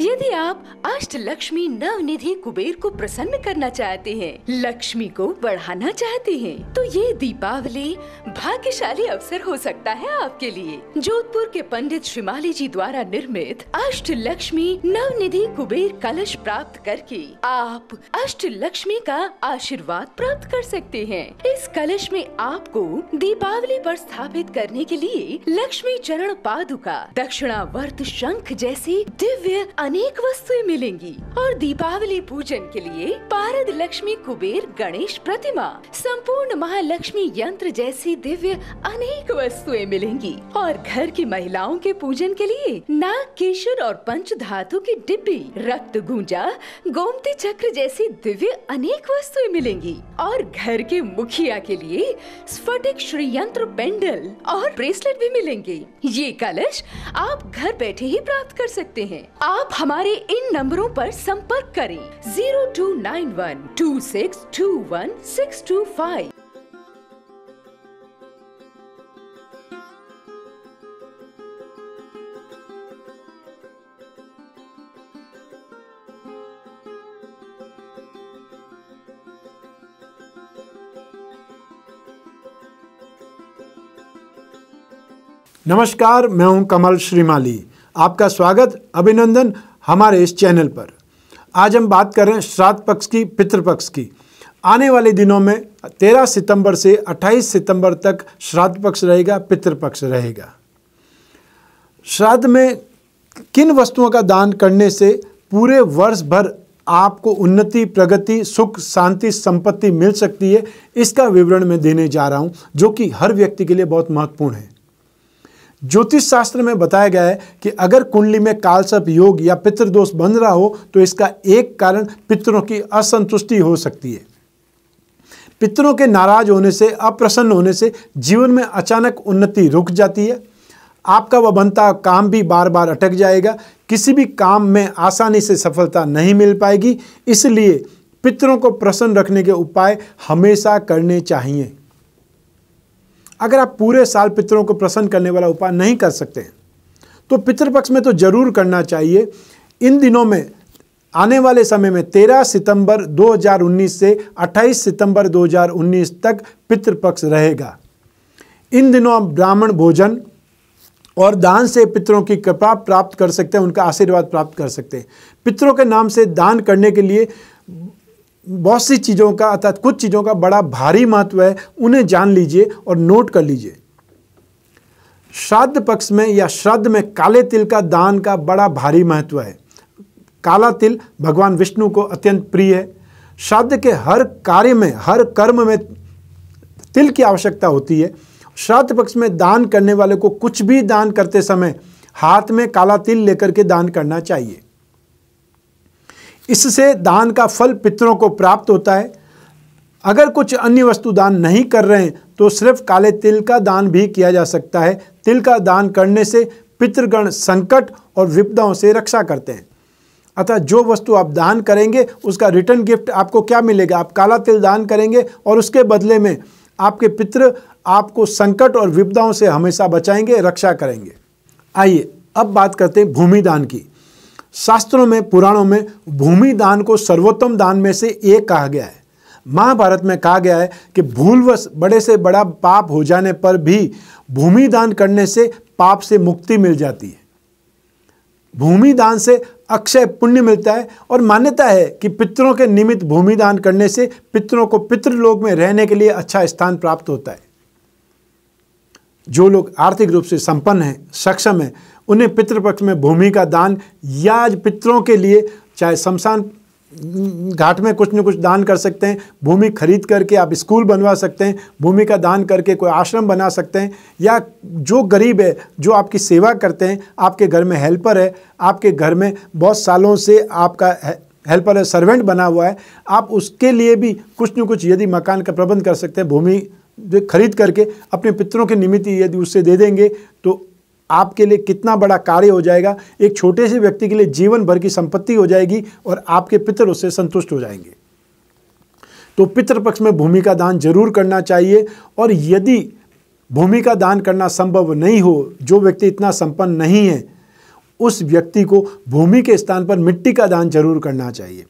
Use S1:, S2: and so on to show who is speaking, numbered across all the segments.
S1: यदि आप अष्ट लक्ष्मी नवनिधि कुबेर को प्रसन्न करना चाहते हैं, लक्ष्मी को बढ़ाना चाहते हैं, तो ये दीपावली भाग्यशाली अवसर हो सकता है आपके लिए जोधपुर के पंडित श्रीमाली जी द्वारा निर्मित अष्ट लक्ष्मी नवनिधि कुबेर कलश प्राप्त करके आप अष्ट लक्ष्मी का आशीर्वाद प्राप्त कर सकते हैं इस कलश में आपको दीपावली आरोप स्थापित करने के लिए लक्ष्मी चरण पादुका वर्त शंख जैसी दिव्य अनेक वस्तुएं मिलेंगी और दीपावली पूजन के लिए पारद लक्ष्मी कुबेर गणेश प्रतिमा संपूर्ण महालक्ष्मी यंत्र जैसी दिव्य अनेक वस्तुएं मिलेंगी और घर की महिलाओं के पूजन के लिए नाग केशर और पंच धातु की डिब्बी रक्त गुंजा गोमती चक्र जैसी दिव्य अनेक वस्तुएं मिलेंगी और घर के मुखिया के लिए स्फटिक श्रीयंत्र पेंडल और ब्रेसलेट भी मिलेंगे ये कलश आप घर बैठे ही प्राप्त कर सकते हैं आप आप हमारे इन नंबरों पर संपर्क करें zero two nine one two six two one six two five
S2: नमस्कार मैं हूं कमल श्रीमाली आपका स्वागत अभिनंदन हमारे इस चैनल पर आज हम बात करें श्राद्ध पक्ष की पितृपक्ष की आने वाले दिनों में 13 सितंबर से 28 सितंबर तक श्राद्ध पक्ष रहेगा पितृपक्ष रहेगा श्राद्ध में किन वस्तुओं का दान करने से पूरे वर्ष भर आपको उन्नति प्रगति सुख शांति संपत्ति मिल सकती है इसका विवरण मैं देने जा रहा हूँ जो कि हर व्यक्ति के लिए बहुत महत्वपूर्ण है ज्योतिष शास्त्र में बताया गया है कि अगर कुंडली में कालसप योग या पितृदोष बन रहा हो तो इसका एक कारण पितरों की असंतुष्टि हो सकती है पितरों के नाराज होने से अप्रसन्न होने से जीवन में अचानक उन्नति रुक जाती है आपका वह बनता काम भी बार बार अटक जाएगा किसी भी काम में आसानी से सफलता नहीं मिल पाएगी इसलिए पितरों को प्रसन्न रखने के उपाय हमेशा करने चाहिए अगर आप पूरे साल पितरों को प्रसन्न करने वाला उपाय नहीं कर सकते हैं तो पितृपक्ष में तो जरूर करना चाहिए इन दिनों में आने वाले समय में 13 सितंबर 2019 से 28 सितंबर 2019 तक पितृपक्ष रहेगा इन दिनों आप ब्राह्मण भोजन और दान से पितरों की कृपा प्राप्त कर सकते हैं उनका आशीर्वाद प्राप्त कर सकते हैं पितरों के नाम से दान करने के लिए बहुत सी चीज़ों का अर्थात कुछ चीज़ों का बड़ा भारी महत्व है उन्हें जान लीजिए और नोट कर लीजिए श्राद्ध पक्ष में या श्राद्ध में काले तिल का दान का बड़ा भारी महत्व है काला तिल भगवान विष्णु को अत्यंत प्रिय है श्राद्ध के हर कार्य में हर कर्म में तिल की आवश्यकता होती है श्राद्ध पक्ष में दान करने वाले को कुछ भी दान करते समय हाथ में काला तिल लेकर के दान करना चाहिए इससे दान का फल पितरों को प्राप्त होता है अगर कुछ अन्य वस्तु दान नहीं कर रहे हैं तो सिर्फ काले तिल का दान भी किया जा सकता है तिल का दान करने से पितृगण संकट और विपदाओं से रक्षा करते हैं अतः जो वस्तु आप दान करेंगे उसका रिटर्न गिफ्ट आपको क्या मिलेगा आप काला तिल दान करेंगे और उसके बदले में आपके पितृ आपको संकट और विपदाओं से हमेशा बचाएंगे रक्षा करेंगे आइए अब बात करते हैं भूमि दान की शास्त्रों में पुराणों में भूमि दान को सर्वोत्तम दान में से एक कहा गया है महाभारत में कहा गया है कि भूलवश बड़े से बड़ा पाप हो जाने पर भी भूमि दान करने से पाप से मुक्ति मिल जाती है भूमि दान से अक्षय पुण्य मिलता है और मान्यता है कि पितरों के निमित्त भूमि दान करने से पितरों को पितृलोक में रहने के लिए अच्छा स्थान प्राप्त होता है जो लोग आर्थिक रूप से संपन्न हैं सक्षम हैं उन्हें पितृपक्ष में भूमि का दान या पितरों के लिए चाहे शमशान घाट में कुछ न कुछ दान कर सकते हैं भूमि खरीद करके आप स्कूल बनवा सकते हैं भूमि का दान करके कोई आश्रम बना सकते हैं या जो गरीब है जो आपकी सेवा करते हैं आपके घर में हेल्पर है आपके घर में बहुत सालों से आपका हेल्पर है सर्वेंट बना हुआ है आप उसके लिए भी कुछ न कुछ यदि मकान का प्रबंध कर सकते हैं भूमि खरीद करके अपने पितरों के निमित्त यदि उससे दे देंगे तो आपके लिए कितना बड़ा कार्य हो जाएगा एक छोटे से व्यक्ति के लिए जीवन भर की संपत्ति हो जाएगी और आपके पितर उससे संतुष्ट हो जाएंगे तो पितृपक्ष में भूमि का दान जरूर करना चाहिए और यदि भूमि का दान करना संभव नहीं हो जो व्यक्ति इतना संपन्न नहीं है उस व्यक्ति को भूमि के स्थान पर मिट्टी का दान जरूर करना चाहिए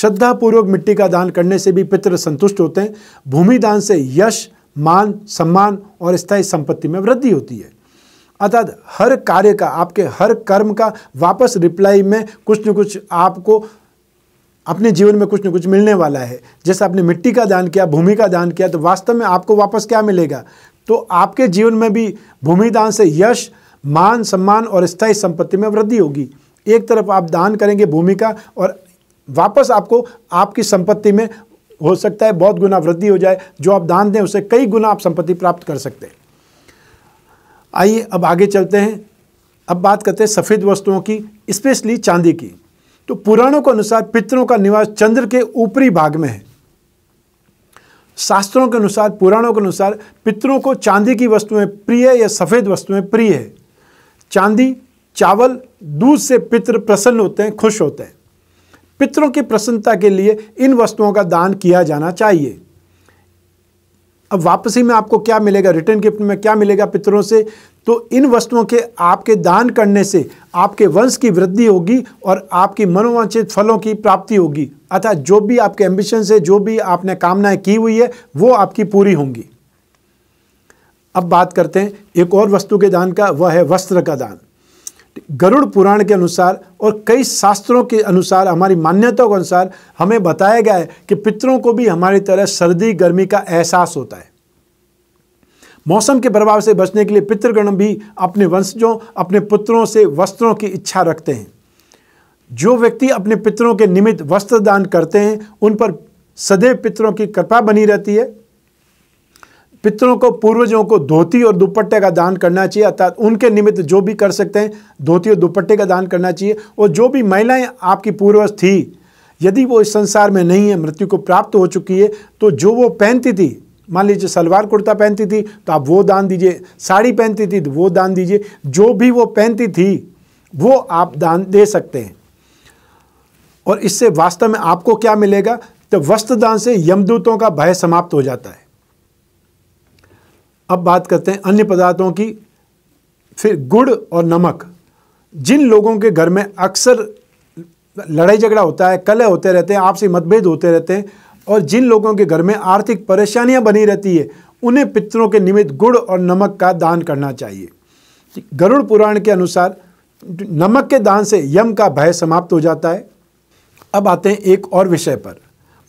S2: श्रद्धापूर्वक मिट्टी का दान करने से भी पितृ संतुष्ट होते हैं भूमि दान से यश मान सम्मान और स्थायी संपत्ति में वृद्धि होती है अर्थात हर कार्य का आपके हर कर्म का वापस रिप्लाई में कुछ न कुछ आपको अपने जीवन में कुछ न कुछ मिलने वाला है जैसे आपने मिट्टी का दान किया भूमि का दान किया तो वास्तव में आपको वापस क्या मिलेगा तो आपके जीवन में भी भूमि दान से यश मान सम्मान और स्थायी संपत्ति में वृद्धि होगी एक तरफ आप दान करेंगे भूमि का और वापस आपको आपकी संपत्ति में हो सकता है बहुत गुना वृद्धि हो जाए जो आप दान दें उसे कई गुना आप संपत्ति प्राप्त कर सकते हैं आइए अब आगे चलते हैं अब बात करते हैं सफ़ेद वस्तुओं की स्पेशली चांदी की तो पुराणों के अनुसार पितरों का निवास चंद्र के ऊपरी भाग में है शास्त्रों के अनुसार पुराणों के अनुसार पितरों को चांदी की वस्तुएं प्रिय या सफ़ेद वस्तुएं प्रिय है चांदी चावल दूध से पितर प्रसन्न होते हैं खुश होते हैं पितरों की प्रसन्नता के लिए इन वस्तुओं का दान किया जाना चाहिए अब वापसी में आपको क्या मिलेगा रिटर्न गिफ्ट में क्या मिलेगा पितरों से तो इन वस्तुओं के आपके दान करने से आपके वंश की वृद्धि होगी और आपकी मनोवांछित फलों की प्राप्ति होगी अतः जो भी आपके एम्बिशन से जो भी आपने कामनाएं की हुई है वो आपकी पूरी होंगी अब बात करते हैं एक और वस्तु के दान का वह है वस्त्र का दान गरुड़ पुराण के अनुसार और कई शास्त्रों के अनुसार हमारी मान्यताओं के अनुसार हमें बताया गया है कि पितरों को भी हमारी तरह सर्दी गर्मी का एहसास होता है मौसम के प्रभाव से बचने के लिए पितृगण भी अपने वंशजों अपने पुत्रों से वस्त्रों की इच्छा रखते हैं जो व्यक्ति अपने पितरों के निमित्त वस्त्र दान करते हैं उन पर सदैव पितरों की कृपा बनी रहती है पितरों को पूर्वजों को धोती और दुपट्टे का दान करना चाहिए अर्थात उनके निमित्त जो भी कर सकते हैं धोती और दुपट्टे का दान करना चाहिए और जो भी महिलाएं आपकी पूर्वज थी यदि वो इस संसार में नहीं है मृत्यु को प्राप्त हो चुकी है तो जो वो पहनती थी मान लीजिए सलवार कुर्ता पहनती थी तो आप वो दान दीजिए साड़ी पहनती थी तो वो दान दीजिए जो भी वो पहनती थी वो आप दान दे सकते हैं और इससे वास्तव में आपको क्या मिलेगा तो वस्त्र दान से यमदूतों का भय समाप्त हो जाता है अब बात करते हैं अन्य पदार्थों की फिर गुड़ और नमक जिन लोगों के घर में अक्सर लड़ाई झगड़ा होता है कलह होते रहते हैं आपसी मतभेद होते रहते हैं और जिन लोगों के घर में आर्थिक परेशानियां बनी रहती है उन्हें पितरों के निमित्त गुड़ और नमक का दान करना चाहिए गरुड़ पुराण के अनुसार नमक के दान से यम का भय समाप्त हो जाता है अब आते हैं एक और विषय पर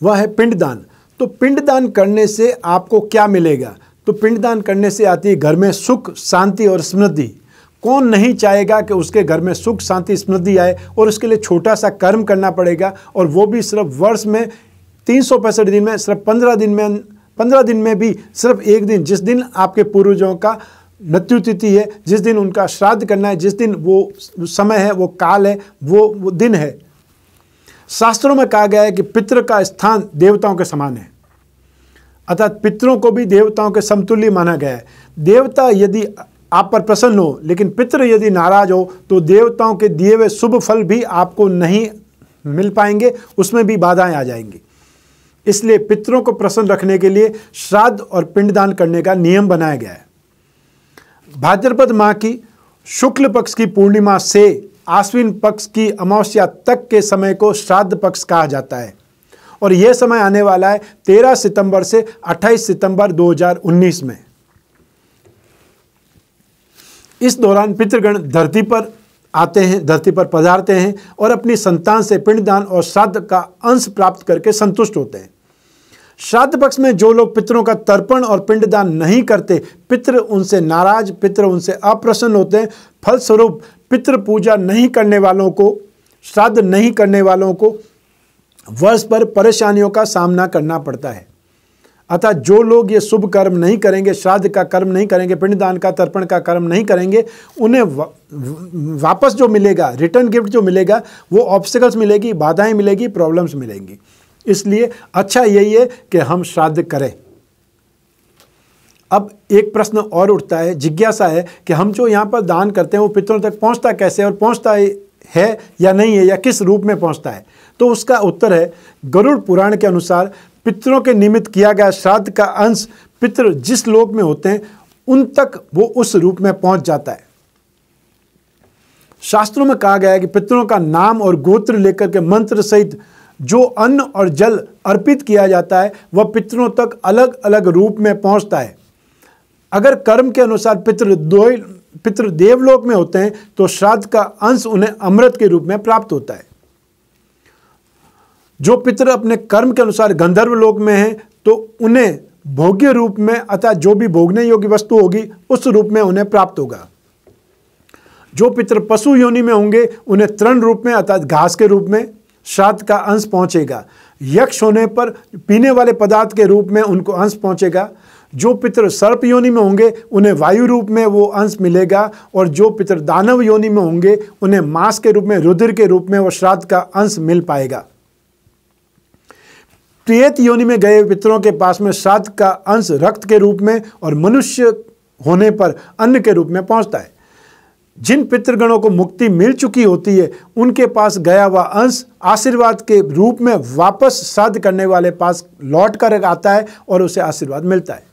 S2: वह है पिंडदान तो पिंडदान करने से आपको क्या मिलेगा तो पिंडदान करने से आती है घर में सुख शांति और समृद्धि कौन नहीं चाहेगा कि उसके घर में सुख शांति समृद्धि आए और उसके लिए छोटा सा कर्म करना पड़ेगा और वो भी सिर्फ वर्ष में तीन सौ पैंसठ दिन में सिर्फ पंद्रह दिन में पंद्रह दिन में भी सिर्फ एक दिन जिस दिन आपके पूर्वजों का मृत्यु तिथि है जिस दिन उनका श्राद्ध करना है जिस दिन वो समय है वो काल है वो, वो दिन है शास्त्रों में कहा गया है कि पितृ का स्थान देवताओं के समान है अर्थात पितरों को भी देवताओं के समतुल्य माना गया है देवता यदि आप पर प्रसन्न हो लेकिन पितर यदि नाराज हो तो देवताओं के दिए हुए शुभ फल भी आपको नहीं मिल पाएंगे उसमें भी बाधाएं आ जाएंगी इसलिए पितरों को प्रसन्न रखने के लिए श्राद्ध और पिंडदान करने का नियम बनाया गया है भाद्रपद माह की शुक्ल पक्ष की पूर्णिमा से आश्विन पक्ष की अमावस्या तक के समय को श्राद्ध पक्ष कहा जाता है और यह समय आने वाला है 13 सितंबर से 28 सितंबर 2019 में इस दौरान पितृगण धरती पर आते हैं धरती पर पधारते हैं और अपनी संतान से पिंडदान और श्राद्ध का अंश प्राप्त करके संतुष्ट होते हैं श्राद्ध पक्ष में जो लोग पितरों का तर्पण और पिंडदान नहीं करते पितृ उनसे नाराज पितृ उनसे अप्रसन्न होते हैं फलस्वरूप पितृ पूजा नहीं करने वालों को श्राद्ध नहीं करने वालों को वर्ष पर परेशानियों का सामना करना पड़ता है अतः जो लोग ये शुभ कर्म नहीं करेंगे श्राद्ध का कर्म नहीं करेंगे पिंडदान का तर्पण का कर्म नहीं करेंगे उन्हें वा, वापस जो मिलेगा रिटर्न गिफ्ट जो मिलेगा वो ऑब्स्टिकल्स मिलेगी बाधाएं मिलेगी प्रॉब्लम्स मिलेंगी इसलिए अच्छा यही है कि हम श्राद्ध करें अब एक प्रश्न और उठता है जिज्ञासा है कि हम जो यहाँ पर दान करते हैं वो पितरों तक पहुँचता कैसे और पहुँचता है या नहीं है या किस रूप में पहुंचता है तो उसका उत्तर है गरुड़ पुराण के अनुसार पितरों के निमित्त किया गया श्राद्ध का अंश पितृ जिस लोक में होते हैं उन तक वो उस रूप में पहुंच जाता है शास्त्रों में कहा गया है कि पितरों का नाम और गोत्र लेकर के मंत्र सहित जो अन्न और जल अर्पित किया जाता है वह पितरों तक अलग अलग रूप में पहुंचता है अगर कर्म के अनुसार पितृ पितृ देवलोक में होते हैं तो श्राद्ध का अंश उन्हें अमृत के रूप में प्राप्त होता है जो पितृ अपने कर्म के अनुसार गंधर्व लोक में है तो उन्हें भोग्य रूप में अतः जो भी भोगने योग्य वस्तु होगी उस रूप में उन्हें प्राप्त होगा जो पितृ पशु योनि में होंगे उन्हें तृण रूप में अर्थात घास के रूप में श्राद्ध का अंश पहुंचेगा यक्ष होने पर पीने वाले पदार्थ के रूप में उनको अंश पहुंचेगा जो पितर सर्प योनि में होंगे उन्हें वायु रूप में वो अंश मिलेगा और जो पितर दानव योनि में होंगे उन्हें मांस के रूप में रुद्र के रूप में वो श्राद्ध का अंश मिल पाएगा प्रेत योनि में गए पितरों के पास में श्राद्ध का अंश रक्त के रूप में और मनुष्य होने पर अन्न के रूप में पहुंचता है जिन पितृगणों को मुक्ति मिल चुकी होती है उनके पास गया हुआ अंश आशीर्वाद के रूप में वापस श्राद्ध करने वाले पास लौट कर आता है और उसे आशीर्वाद मिलता है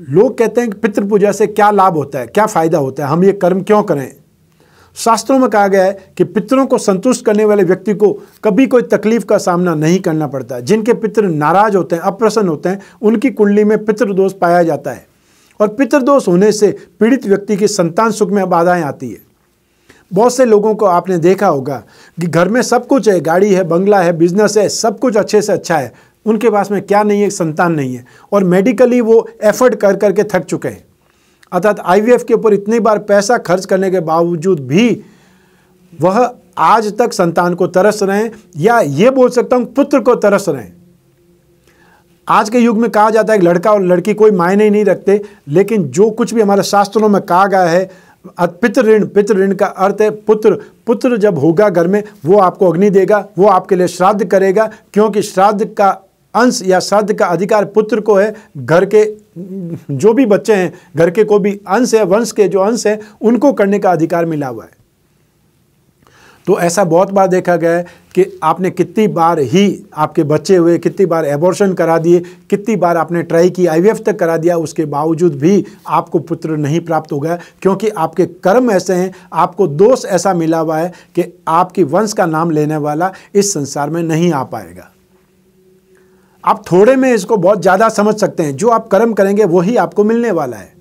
S2: लोग कहते हैं कि पितृ पूजा से क्या लाभ होता है क्या फ़ायदा होता है हम ये कर्म क्यों करें शास्त्रों में कहा गया है कि पितरों को संतुष्ट करने वाले व्यक्ति को कभी कोई तकलीफ का सामना नहीं करना पड़ता जिनके पितर नाराज होते हैं अप्रसन्न होते हैं उनकी कुंडली में पितृदोष पाया जाता है और पितृदोष होने से पीड़ित व्यक्ति की संतान सुख में बाधाएं आती है बहुत से लोगों को आपने देखा होगा कि घर में सब कुछ है गाड़ी है बंगला है बिजनेस है सब कुछ अच्छे से अच्छा है उनके पास में क्या नहीं है संतान नहीं है और मेडिकली वो एफर्ट कर करके थक चुके हैं अर्थात आईवीएफ के ऊपर इतनी बार पैसा खर्च करने के बावजूद भी वह आज तक संतान को तरस रहे हैं या ये बोल सकता हूँ पुत्र को तरस रहे हैं आज के युग में कहा जाता है कि लड़का और लड़की कोई मायने ही नहीं रखते लेकिन जो कुछ भी हमारे शास्त्रों में कहा गया है पितृण ऋण ऋण का अर्थ है पुत्र पुत्र जब होगा घर में वो आपको अग्नि देगा वो आपके लिए श्राद्ध करेगा क्योंकि श्राद्ध का अंश या श्राद्ध का अधिकार पुत्र को है घर के जो भी बच्चे हैं घर के को भी अंश है वंश के जो अंश है उनको करने का अधिकार मिला हुआ है तो ऐसा बहुत बार देखा गया है कि आपने कितनी बार ही आपके बच्चे हुए कितनी बार एबॉर्शन करा दिए कितनी बार आपने ट्राई की आईवीएफ तक करा दिया उसके बावजूद भी आपको पुत्र नहीं प्राप्त हो गया क्योंकि आपके कर्म ऐसे हैं आपको दोष ऐसा मिला हुआ है कि आपकी वंश का नाम लेने वाला इस संसार में नहीं आ पाएगा आप थोड़े में इसको बहुत ज़्यादा समझ सकते हैं जो आप कर्म करेंगे वही आपको मिलने वाला है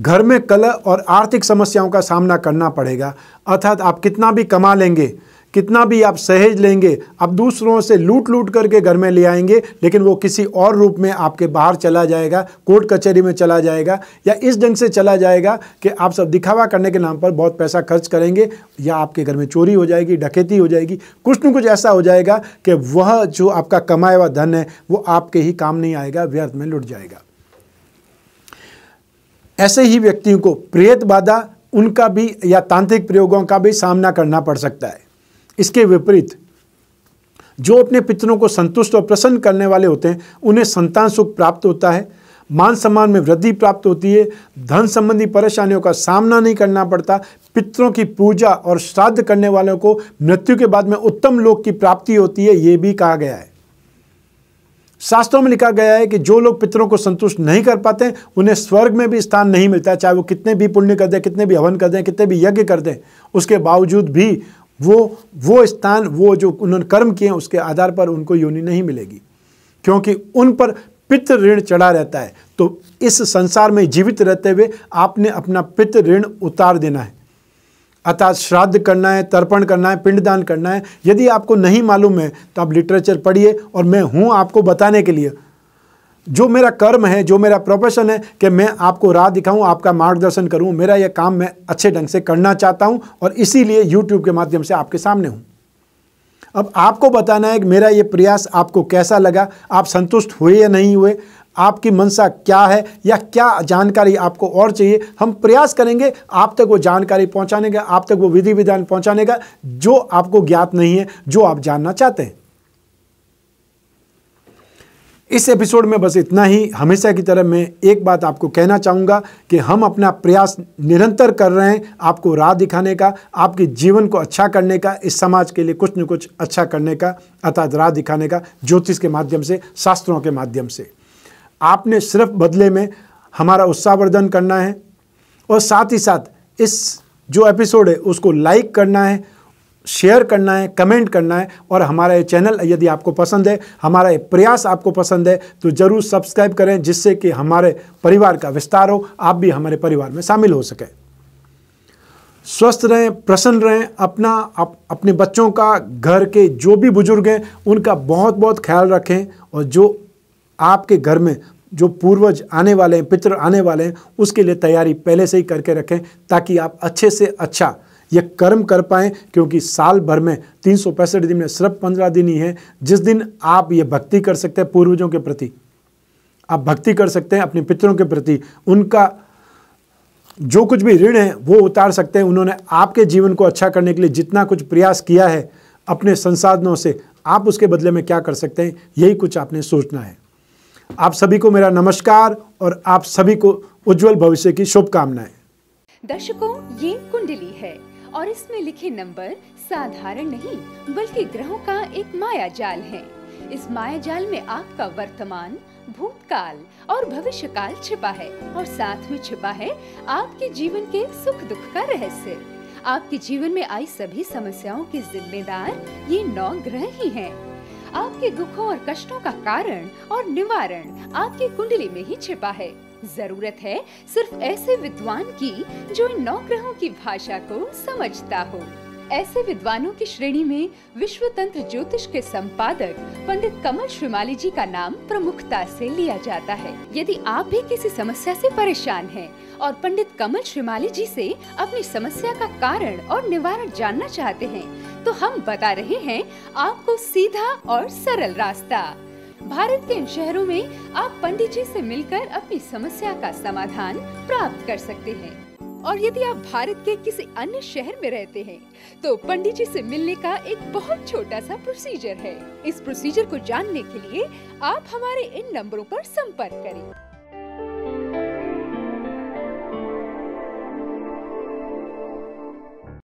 S2: घर में कलह और आर्थिक समस्याओं का सामना करना पड़ेगा अर्थात आप कितना भी कमा लेंगे कितना भी आप सहेज लेंगे अब दूसरों से लूट लूट करके घर में ले आएंगे लेकिन वो किसी और रूप में आपके बाहर चला जाएगा कोर्ट कचहरी में चला जाएगा या इस ढंग से चला जाएगा कि आप सब दिखावा करने के नाम पर बहुत पैसा खर्च करेंगे या आपके घर में चोरी हो जाएगी डकैती हो जाएगी कुछ न कुछ ऐसा हो जाएगा कि वह जो आपका कमाया हुआ धन है वो आपके ही काम नहीं आएगा व्यर्थ में लुट जाएगा ऐसे ही व्यक्तियों को प्रेत बाधा उनका भी या तांत्रिक प्रयोगों का भी सामना करना पड़ सकता है इसके विपरीत जो अपने पितरों को संतुष्ट और प्रसन्न करने वाले होते हैं उन्हें संतान सुख प्राप्त होता है मान सम्मान में वृद्धि प्राप्त होती है धन संबंधी परेशानियों का सामना नहीं करना पड़ता पितरों की पूजा और श्राद्ध करने वालों को मृत्यु के बाद में उत्तम लोक की प्राप्ति होती है यह भी कहा गया है शास्त्रों में लिखा गया है कि जो लोग पितरों को संतुष्ट नहीं कर पाते उन्हें स्वर्ग में भी स्थान नहीं मिलता चाहे वो कितने भी पुण्य कर दें कितने भी हवन कर दें कितने भी यज्ञ कर दें उसके बावजूद भी वो वो स्थान वो जो उन्होंने कर्म किए हैं उसके आधार पर उनको योनि नहीं मिलेगी क्योंकि उन पर पितृ ऋण चढ़ा रहता है तो इस संसार में जीवित रहते हुए आपने अपना पितृ ऋण उतार देना है अर्थात श्राद्ध करना है तर्पण करना है पिंडदान करना है यदि आपको नहीं मालूम है तो आप लिटरेचर पढ़िए और मैं हूँ आपको बताने के लिए जो मेरा कर्म है जो मेरा प्रोफेशन है कि मैं आपको राह दिखाऊं आपका मार्गदर्शन करूं मेरा यह काम मैं अच्छे ढंग से करना चाहता हूं और इसीलिए यूट्यूब के माध्यम से आपके सामने हूं अब आपको बताना है कि मेरा ये प्रयास आपको कैसा लगा आप संतुष्ट हुए या नहीं हुए आपकी मनसा क्या है या क्या जानकारी आपको और चाहिए हम प्रयास करेंगे आप तक वो जानकारी पहुंचाने का आप तक वो विधि विधान पहुंचाने का जो आपको ज्ञात नहीं है जो आप जानना चाहते हैं इस एपिसोड में बस इतना ही हमेशा की तरह मैं एक बात आपको कहना चाहूँगा कि हम अपना प्रयास निरंतर कर रहे हैं आपको राह दिखाने का आपके जीवन को अच्छा करने का इस समाज के लिए कुछ न कुछ अच्छा करने का अर्थात राह दिखाने का ज्योतिष के माध्यम से शास्त्रों के माध्यम से आपने सिर्फ बदले में हमारा उत्साहवर्धन करना है और साथ ही साथ इस जो एपिसोड है उसको लाइक करना है शेयर करना है कमेंट करना है और हमारा ये चैनल यदि आपको पसंद है हमारा ये प्रयास आपको पसंद है तो ज़रूर सब्सक्राइब करें जिससे कि हमारे परिवार का विस्तार हो आप भी हमारे परिवार में शामिल हो सकें स्वस्थ रहें प्रसन्न रहें अपना अप, अपने बच्चों का घर के जो भी बुजुर्ग हैं उनका बहुत बहुत ख्याल रखें और जो आपके घर में जो पूर्वज आने वाले हैं पितर आने वाले हैं उसके लिए तैयारी पहले से ही करके रखें ताकि आप अच्छे से अच्छा ये कर्म कर पाए क्योंकि साल भर में तीन दिन में सिर्फ पंद्रह दिन ही है जिस दिन आप ये भक्ति कर सकते हैं पूर्वजों के प्रति आप भक्ति कर सकते हैं अपने पितरों के प्रति उनका जो कुछ भी ऋण है वो उतार सकते हैं उन्होंने आपके जीवन को अच्छा करने के लिए जितना कुछ प्रयास किया है अपने संसाधनों से आप उसके बदले में क्या कर सकते हैं यही कुछ आपने सोचना है आप सभी को मेरा नमस्कार और आप सभी को उज्जवल भविष्य की शुभकामनाएं
S1: दर्शकों ये कुंडली है और इसमें लिखे नंबर साधारण नहीं बल्कि ग्रहों का एक माया जाल है इस माया जाल में आपका वर्तमान भूतकाल और भविष्यकाल छिपा है और साथ में छिपा है आपके जीवन के सुख दुख का रहस्य आपके जीवन में आई सभी समस्याओं के जिम्मेदार ये नौ ग्रह ही है आपके दुखों और कष्टों का कारण और निवारण आपकी कुंडली में ही छिपा है जरूरत है सिर्फ ऐसे विद्वान की जो इन नौ ग्रहों की भाषा को समझता हो ऐसे विद्वानों की श्रेणी में विश्व तंत्र ज्योतिष के संपादक पंडित कमल श्रीमाली जी का नाम प्रमुखता से लिया जाता है यदि आप भी किसी समस्या से परेशान हैं और पंडित कमल श्रीमाली जी से अपनी समस्या का कारण और निवारण जानना चाहते हैं, तो हम बता रहे हैं आपको सीधा और सरल रास्ता भारत के इन शहरों में आप पंडित जी से मिलकर अपनी समस्या का समाधान प्राप्त कर सकते हैं और यदि आप भारत के किसी अन्य शहर में रहते हैं तो पंडित जी से मिलने का एक बहुत छोटा सा प्रोसीजर है इस प्रोसीजर को जानने के लिए आप हमारे इन नंबरों पर संपर्क करें